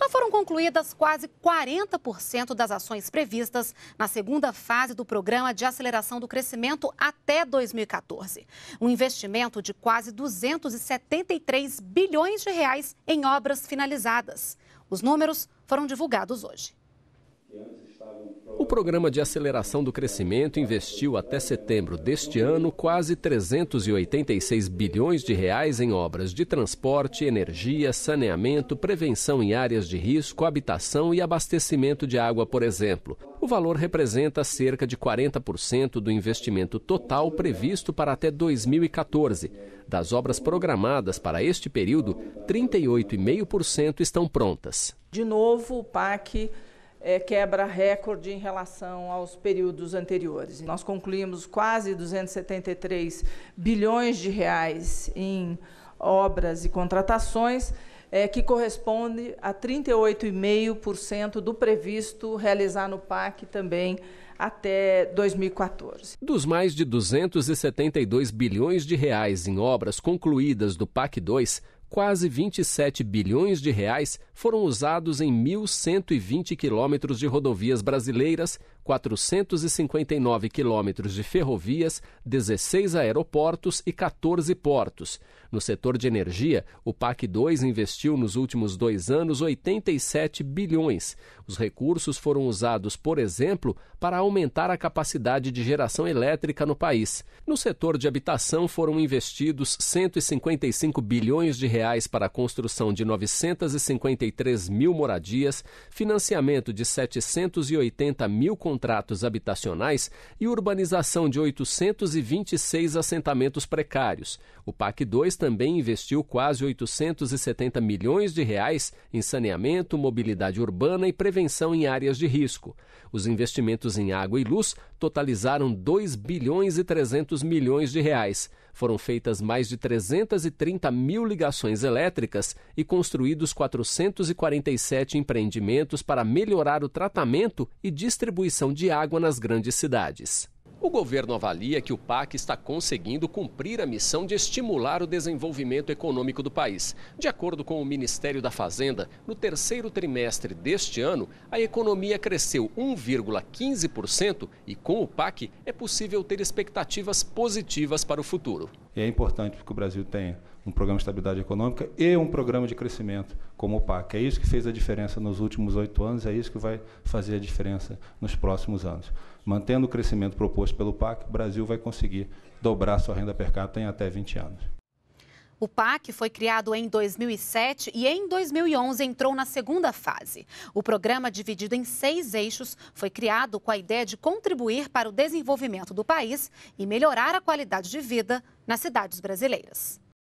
Já foram concluídas quase 40% das ações previstas na segunda fase do Programa de Aceleração do Crescimento até 2014. Um investimento de quase 273 bilhões de reais em obras finalizadas. Os números foram divulgados hoje. Programa de Aceleração do Crescimento investiu até setembro deste ano quase 386 bilhões de reais em obras de transporte, energia, saneamento, prevenção em áreas de risco, habitação e abastecimento de água, por exemplo. O valor representa cerca de 40% do investimento total previsto para até 2014. Das obras programadas para este período, 38,5% estão prontas. De novo, o PAC é, quebra recorde em relação aos períodos anteriores. Nós concluímos quase 273 bilhões de reais em obras e contratações, é, que corresponde a 38,5% do previsto realizar no PAC também até 2014. Dos mais de 272 bilhões de reais em obras concluídas do PAC 2, quase 27 bilhões de reais foram usados em 1.120 quilômetros de rodovias brasileiras, 459 quilômetros de ferrovias, 16 aeroportos e 14 portos. No setor de energia, o PAC 2 investiu nos últimos dois anos 87 bilhões. Os recursos foram usados, por exemplo, para aumentar a capacidade de geração elétrica no país. No setor de habitação foram investidos 155 bilhões de reais reais para a construção de 953 mil moradias, financiamento de 780 mil contratos habitacionais e urbanização de 826 assentamentos precários. O PAC 2 também investiu quase 870 milhões de reais em saneamento, mobilidade urbana e prevenção em áreas de risco. Os investimentos em água e luz totalizaram 2 bilhões e 300 milhões de reais. Foram feitas mais de 330 mil ligações elétricas e construídos 447 empreendimentos para melhorar o tratamento e distribuição de água nas grandes cidades. O governo avalia que o PAC está conseguindo cumprir a missão de estimular o desenvolvimento econômico do país. De acordo com o Ministério da Fazenda, no terceiro trimestre deste ano, a economia cresceu 1,15% e com o PAC é possível ter expectativas positivas para o futuro. E é importante que o Brasil tenha um programa de estabilidade econômica e um programa de crescimento, como o PAC. É isso que fez a diferença nos últimos oito anos, é isso que vai fazer a diferença nos próximos anos. Mantendo o crescimento proposto pelo PAC, o Brasil vai conseguir dobrar sua renda per capita em até 20 anos. O PAC foi criado em 2007 e em 2011 entrou na segunda fase. O programa, dividido em seis eixos, foi criado com a ideia de contribuir para o desenvolvimento do país e melhorar a qualidade de vida nas cidades brasileiras.